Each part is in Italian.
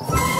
you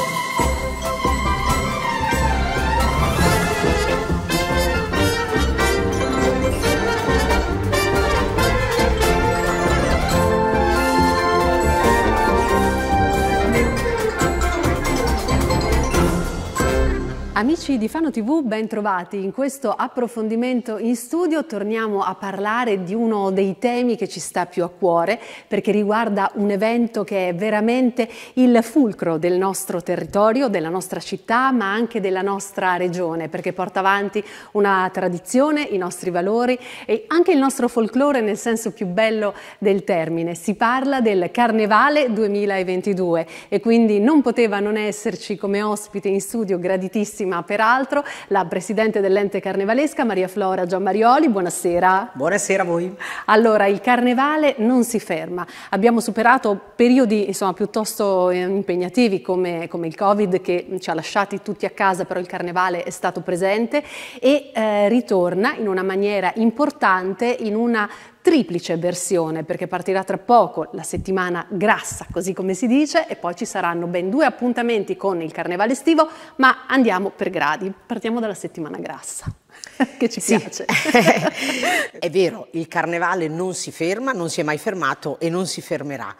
Amici di Fano TV, ben trovati. In questo approfondimento in studio torniamo a parlare di uno dei temi che ci sta più a cuore perché riguarda un evento che è veramente il fulcro del nostro territorio, della nostra città, ma anche della nostra regione perché porta avanti una tradizione, i nostri valori e anche il nostro folklore nel senso più bello del termine. Si parla del Carnevale 2022 e quindi non poteva non esserci come ospite in studio graditissima prossima, peraltro, la presidente dell'ente carnevalesca Maria Flora Giammarioli. Buonasera. Buonasera a voi. Allora, il carnevale non si ferma. Abbiamo superato periodi insomma, piuttosto eh, impegnativi come, come, il Covid che ci ha lasciati tutti a casa, però il carnevale è stato presente e eh, ritorna in una maniera importante, in una triplice versione perché partirà tra poco la settimana grassa, così come si dice, e poi ci saranno ben due appuntamenti con il carnevale estivo, ma andiamo per gradi. Partiamo dalla settimana grassa che ci sì. piace. È vero, il carnevale non si ferma, non si è mai fermato e non si fermerà.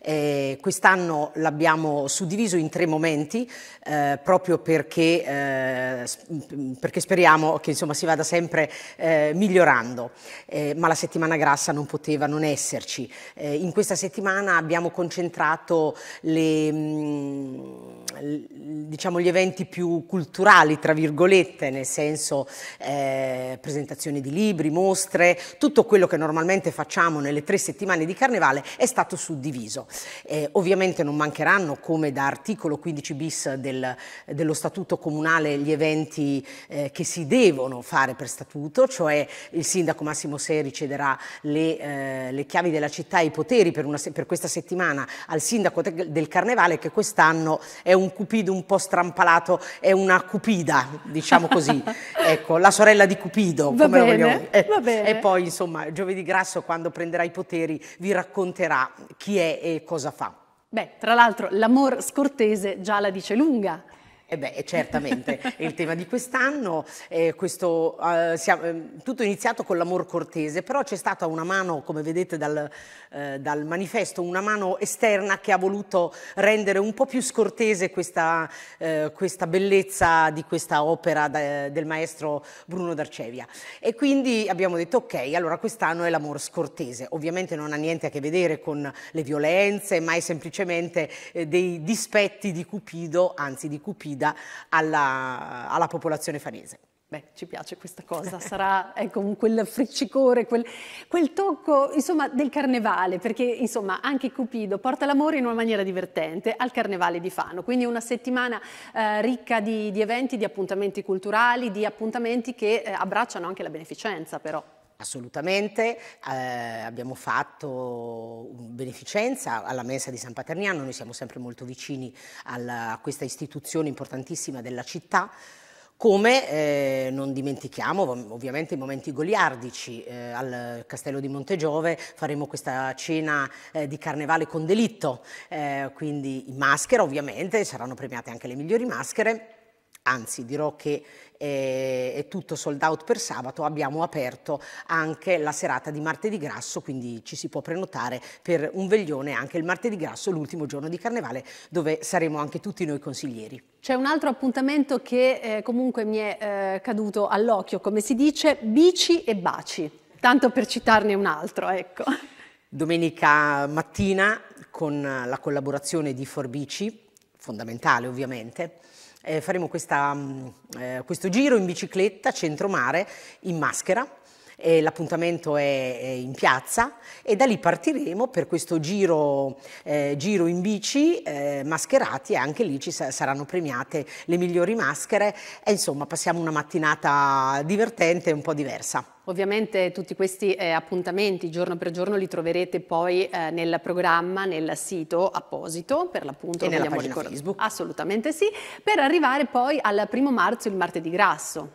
Eh, quest'anno l'abbiamo suddiviso in tre momenti eh, proprio perché, eh, perché, speriamo che insomma, si vada sempre eh, migliorando, eh, ma la settimana grassa non poteva non esserci. Eh, in questa settimana abbiamo concentrato le, mh, mm, diciamo, gli eventi più culturali, tra virgolette, nel senso presentazioni di libri, mostre, tutto quello che normalmente facciamo nelle tre settimane di carnevale è stato suddiviso. Eh, ovviamente non mancheranno, come da articolo 15 bis del, dello statuto comunale, gli eventi eh, che si devono fare per statuto, cioè il sindaco Massimo Seri cederà le, eh, le chiavi della città e i poteri per, una, per questa settimana al sindaco del Carnevale che quest'anno è un cupido un po' strampalato, è una cupida, diciamo così, ecco, la sorella di Cupido, va come bene, lo vogliamo. Eh, E poi insomma giovedì grasso quando prenderà i poteri vi racconterà chi è e cosa fa. Beh, tra l'altro l'amor scortese già la dice lunga. E eh beh, eh, certamente il tema di quest'anno, eh, questo, eh, siamo, eh, tutto iniziato con l'amor cortese, però c'è stata una mano, come vedete dal, eh, dal, manifesto, una mano esterna che ha voluto rendere un po' più scortese questa, eh, questa bellezza di questa opera da, del maestro Bruno d'Arcevia. E quindi abbiamo detto ok, allora quest'anno è l'amor scortese, ovviamente non ha niente a che vedere con le violenze, ma è semplicemente dei dispetti di Cupido, anzi di Cupido guida alla, alla popolazione fanese. Beh, ci piace questa cosa, sarà ecco, quel friccicore, quel, quel tocco insomma, del carnevale, perché insomma, anche Cupido porta l'amore in una maniera divertente al carnevale di Fano, quindi una settimana eh, ricca di, di, eventi, di appuntamenti culturali, di appuntamenti che eh, abbracciano anche la beneficenza però. Assolutamente, eh, abbiamo fatto beneficenza alla Mensa di San Paterniano, noi siamo sempre molto vicini alla, a questa istituzione importantissima della città. Come eh, non dimentichiamo ovviamente i momenti goliardici eh, al Castello di Montegiove faremo questa cena eh, di carnevale con delitto, eh, quindi in maschera ovviamente, saranno premiate anche le migliori maschere anzi dirò che eh, è tutto sold out per sabato, abbiamo aperto anche la serata di martedì grasso, quindi ci si può prenotare per un veglione anche il martedì grasso, l'ultimo giorno di carnevale, dove saremo anche tutti noi consiglieri. C'è un altro appuntamento che eh, comunque mi è eh, caduto all'occhio, come si dice, bici e baci, tanto per citarne un altro, ecco. Domenica mattina con la collaborazione di Forbici, fondamentale ovviamente, eh, faremo questa, mm, eh, questo giro in bicicletta centromare in maschera. Eh, l'appuntamento è, in piazza e da lì partiremo per questo giro, eh, giro in bici eh, mascherati e anche lì ci saranno premiate le migliori maschere e insomma passiamo una mattinata divertente e un po' diversa. Ovviamente tutti questi eh, appuntamenti giorno per giorno li troverete poi eh, nel programma, nel sito apposito, per l'appunto. E nella pagina ricordo. Facebook. Assolutamente sì, per arrivare poi al primo marzo, il martedì grasso.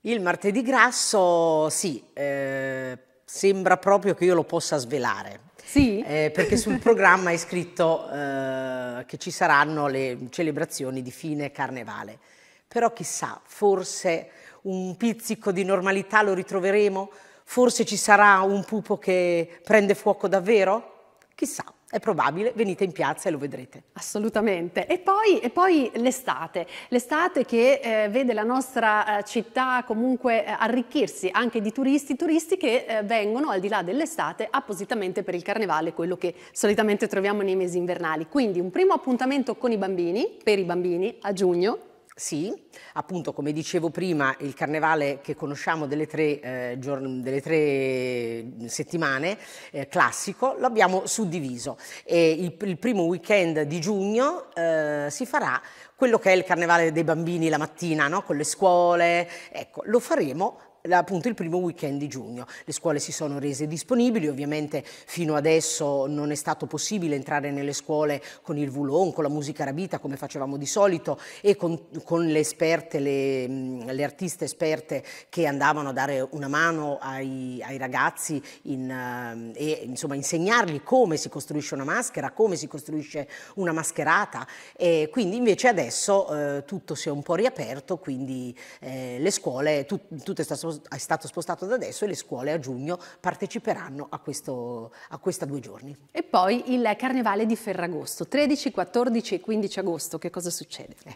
Il martedì grasso, sì, eh, sembra proprio che io lo possa svelare. Sì. Eh, perché sul programma è scritto eh, che ci saranno le celebrazioni di fine carnevale. Però chissà, forse un pizzico di normalità lo ritroveremo? Forse ci sarà un pupo che prende fuoco davvero? Chissà. È probabile, venite in piazza e lo vedrete. Assolutamente. E poi, e poi l'estate, l'estate che eh, vede la nostra eh, città comunque eh, arricchirsi anche di turisti, turisti che eh, vengono al di là dell'estate appositamente per il carnevale, quello che solitamente troviamo nei mesi invernali. Quindi un primo appuntamento con i bambini, per i bambini, a giugno sì, appunto come dicevo prima il carnevale che conosciamo delle tre, eh, delle tre mm, settimane eh, classico l'abbiamo suddiviso e il, il, primo weekend di giugno eh, si farà quello che è il carnevale dei bambini la mattina no? con le scuole, ecco lo faremo appunto il primo weekend di giugno. Le scuole si sono rese disponibili, ovviamente fino adesso non è stato possibile entrare nelle scuole con il vulon, con la musica rabita come facevamo di solito e con, con le esperte, le, le, artiste esperte che andavano a dare una mano ai, ai ragazzi in, uh, e insomma insegnargli come si costruisce una maschera, come si costruisce una mascherata e quindi invece adesso uh, tutto si è un po' riaperto, quindi uh, le scuole, tut, è stato è stato spostato da adesso e le scuole a giugno parteciperanno a, questo, a questa due giorni. E poi il Carnevale di Ferragosto, 13, 14 e 15 agosto, che cosa succede? Eh.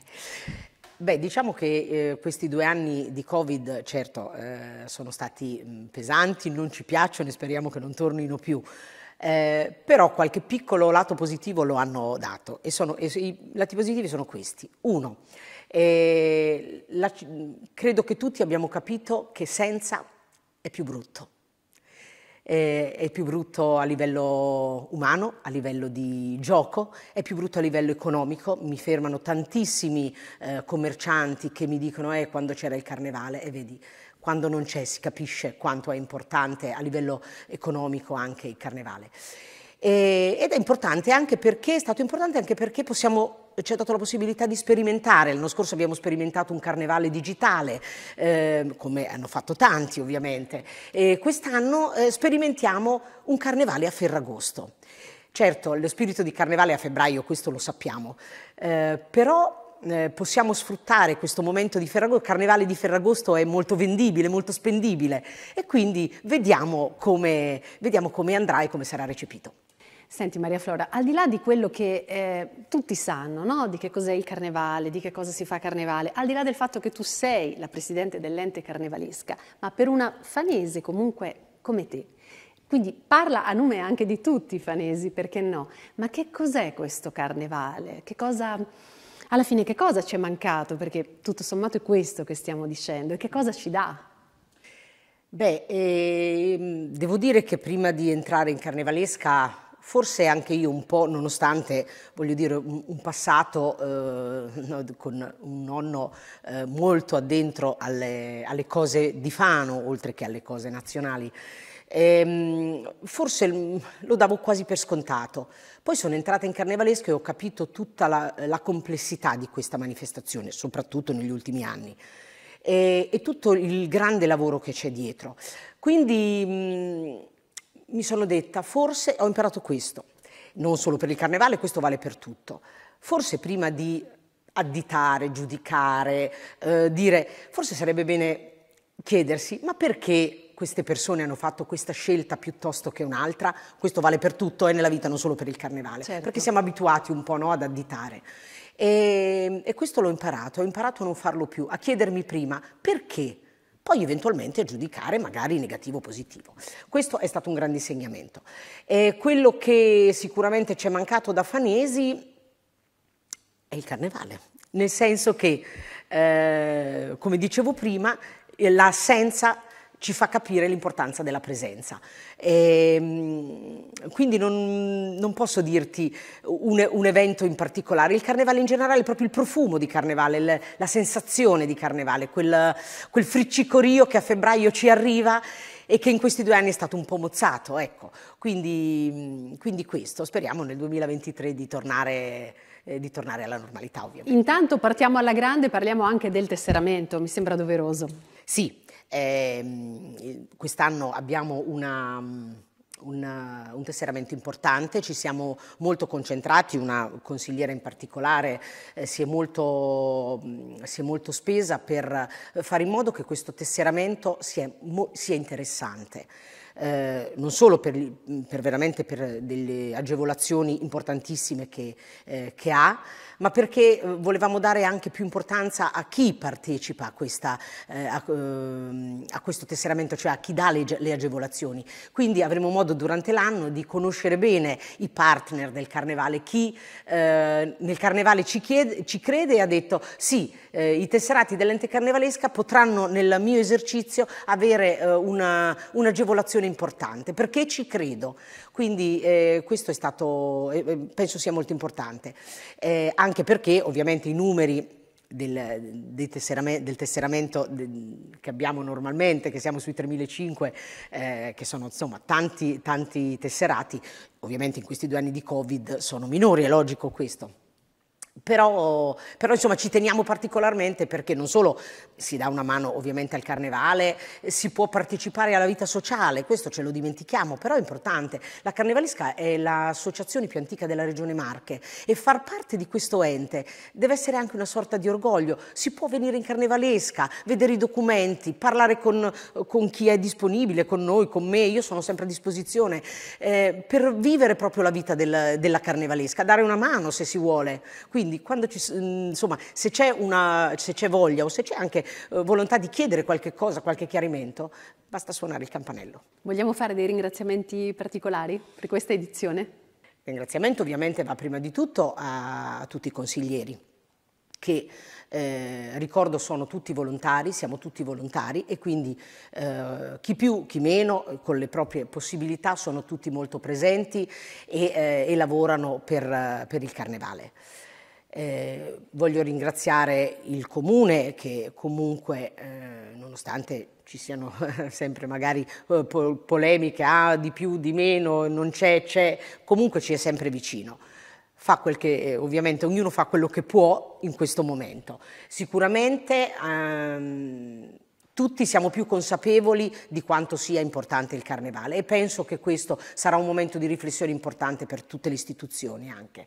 Beh, diciamo che eh, questi due anni di Covid, certo, eh, sono stati mh, mm, pesanti, non ci piacciono e speriamo che non tornino più. Eh, però qualche piccolo lato positivo lo hanno dato e, sono, e i lati positivi sono questi. Uno, eh, la, credo che tutti abbiamo capito che senza è più brutto. Eh, è più brutto a livello umano, a livello di gioco, è più brutto a livello economico. Mi fermano tantissimi eh, commercianti che mi dicono eh, quando c'era il carnevale e vedi, quando non c'è si capisce quanto è importante a livello economico anche il carnevale. E, ed è importante anche perché, è stato importante anche perché possiamo ci ha dato la possibilità di sperimentare. L'anno scorso abbiamo sperimentato un carnevale digitale, eh, come hanno fatto tanti ovviamente, quest'anno eh, sperimentiamo un carnevale a Ferragosto. Certo, lo spirito di carnevale a febbraio, questo lo sappiamo, eh, però eh, possiamo sfruttare questo momento di Ferragosto, il carnevale di Ferragosto è molto vendibile, molto spendibile e quindi vediamo come, vediamo come andrà e come sarà recepito. Senti Maria Flora, al di là di quello che eh, tutti sanno, no? di che cos'è il carnevale, di che cosa si fa carnevale, al di là del fatto che tu sei la presidente dell'ente carnevalesca, ma per una fanese comunque come te, quindi parla a nome anche di tutti i fanesi, perché no? Ma che cos'è questo carnevale? Che cosa, alla fine che cosa ci è mancato? Perché tutto sommato è questo che stiamo dicendo e che cosa ci dà? Beh, eh, devo dire che prima di entrare in carnevalesca forse anche io un po', nonostante voglio dire un, passato eh, no, con un nonno eh, molto addentro alle, alle, cose di Fano, oltre che alle cose nazionali, ehm, forse lo davo quasi per scontato. Poi sono entrata in Carnevalesco e ho capito tutta la, la complessità di questa manifestazione, soprattutto negli ultimi anni. E, e tutto il grande lavoro che c'è dietro. Quindi mh, mi sono detta, forse ho imparato questo, non solo per il carnevale, questo vale per tutto. Forse prima di additare, giudicare, eh, dire, forse sarebbe bene chiedersi, ma perché queste persone hanno fatto questa scelta piuttosto che un'altra? Questo vale per tutto e nella vita, non solo per il carnevale, certo. perché siamo abituati un po' no, ad additare. E, e questo l'ho imparato, ho imparato a non farlo più, a chiedermi prima perché poi eventualmente giudicare magari negativo o positivo. Questo è stato un grande insegnamento. Eh, quello che sicuramente ci è mancato da Fanesi è il carnevale, nel senso che, eh, come dicevo prima, eh, l'assenza ci fa capire l'importanza della presenza. E, ehm, quindi non, non, posso dirti un, un, evento in particolare, il carnevale in generale è proprio il profumo di carnevale, il, la sensazione di carnevale, quel, quel friccicorio che a febbraio ci arriva e che in questi due anni è stato un po' mozzato, ecco. quindi, quindi questo, speriamo nel 2023 di tornare eh, di tornare alla normalità ovviamente. Intanto partiamo alla grande, parliamo anche del tesseramento, mi sembra doveroso. Sì, Ehm, quest'anno abbiamo una, mm, una, un tesseramento importante, ci siamo molto concentrati, una consigliera in particolare eh, si, è molto, mm, si, è molto, spesa per eh, fare in modo che questo tesseramento sia, mo, sia interessante. Eh, non solo per, mm, per, veramente per delle agevolazioni importantissime che, eh, che ha, ma perché eh, volevamo dare anche più importanza a chi partecipa a, questa, eh, a, ehm, a questo tesseramento, cioè a chi dà le, le agevolazioni. Quindi avremo modo durante l'anno di conoscere bene i partner del carnevale, chi eh, nel carnevale ci, chiede, ci, crede e ha detto sì, eh, i tesserati dell'ente carnevalesca potranno nel mio esercizio avere un'agevolazione un importante, perché ci credo. Quindi questo è stato, penso sia molto importante. Eh, anche perché ovviamente i numeri del, del, tesseramento, del, tesseramento che abbiamo normalmente, che siamo sui 3.500, eh, che sono insomma tanti, tanti tesserati, ovviamente in questi due anni di Covid sono minori, è logico questo. Però, però, insomma ci teniamo particolarmente perché non solo si dà una mano ovviamente al carnevale, si può partecipare alla vita sociale, questo ce lo dimentichiamo, però è importante. La Carnevalisca è l'associazione più antica della regione Marche e far parte di questo ente deve essere anche una sorta di orgoglio. Si può venire in Carnevalesca, vedere i documenti, parlare con, con chi è disponibile, con noi, con me, io sono sempre a disposizione eh, per vivere proprio la vita del, della Carnevalesca, dare una mano se si vuole. Quindi, quindi ci, mhmm, insomma, se, c'è una, se c'è voglia o se c'è anche eh, volontà di chiedere qualche cosa, qualche chiarimento, basta suonare il campanello. Vogliamo fare dei ringraziamenti particolari per questa edizione? Il ringraziamento ovviamente va prima di tutto a, a tutti i consiglieri che eh, ricordo sono tutti volontari, siamo tutti volontari e quindi eh, chi più, chi meno, con le proprie possibilità sono tutti molto presenti e, eh, e lavorano per, per il carnevale. Eh, voglio ringraziare il Comune che comunque, eh, nonostante ci siano sempre magari eh, po- polemiche, ah, di più, di meno, non c'è, c'è, comunque ci è sempre vicino. Fa quel che, eh, ovviamente ognuno fa quello che può in questo momento. Sicuramente ehm, tutti siamo più consapevoli di quanto sia importante il carnevale e penso che questo sarà un momento di riflessione importante per tutte le istituzioni anche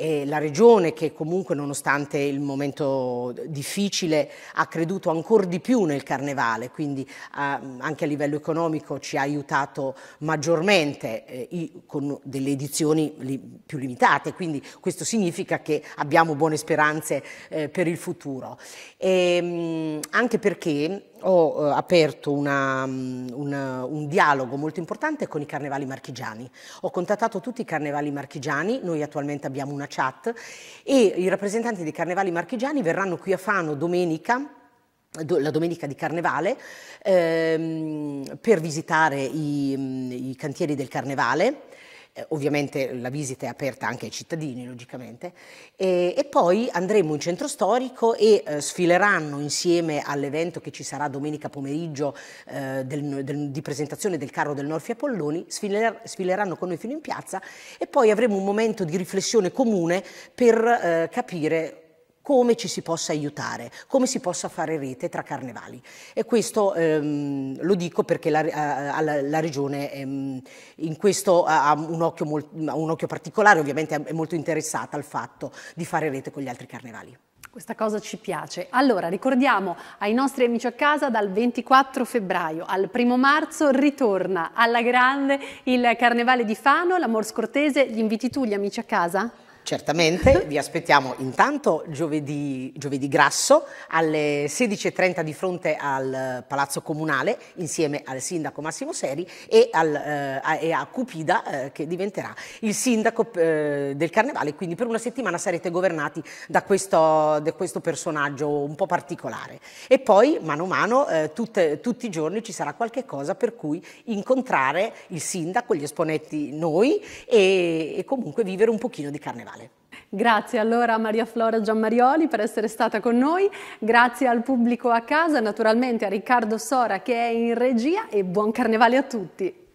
eh, la regione che comunque nonostante il momento difficile ha creduto ancora di più nel carnevale, quindi eh, anche a livello economico ci ha aiutato maggiormente eh, con delle edizioni li, più limitate, quindi questo significa che abbiamo buone speranze eh, per il futuro. E, ehm, mh, anche perché ho eh, aperto una, mm, una, un dialogo molto importante con i carnevali marchigiani. Ho contattato tutti i carnevali marchigiani, noi attualmente abbiamo una chat e i rappresentanti dei carnevali marchigiani verranno qui a Fano domenica la domenica di carnevale ehm, per visitare i, mm, i cantieri del carnevale eh, ovviamente la visita è aperta anche ai cittadini, logicamente. E, e poi andremo in centro storico e eh, sfileranno insieme all'evento che ci sarà domenica pomeriggio eh, del, del, di presentazione del carro del Norfi Apolloni, sfiler, sfileranno con noi fino in piazza e poi avremo un momento di riflessione comune per eh, capire come ci si possa aiutare, come si possa fare rete tra carnevali. E questo ehm, lo dico perché la, a, la, la regione ehm, in questo ha un occhio, molt, un occhio particolare, ovviamente è molto interessata al fatto di fare rete con gli altri carnevali. Questa cosa ci piace. Allora, ricordiamo ai nostri amici a casa dal 24 febbraio al 1 marzo ritorna alla grande il Carnevale di Fano, l'Amor Scortese, gli inviti tu gli amici a casa? Certamente, vi aspettiamo intanto giovedì, giovedì grasso alle 16.30 di fronte al eh, Palazzo Comunale insieme al sindaco Massimo Seri e, al, eh, a, e a, Cupida eh, che diventerà il sindaco eh, del Carnevale, quindi per una settimana sarete governati da questo, da questo personaggio un po' particolare. E poi mano a mano eh, tutte, tutti i giorni ci sarà qualche cosa per cui incontrare il sindaco, gli esponenti noi e, e comunque vivere un pochino di Carnevale digitale. Grazie allora a Maria Flora Giammarioli per essere stata con noi, grazie al pubblico a casa, naturalmente a Riccardo Sora che è in regia e buon carnevale a tutti.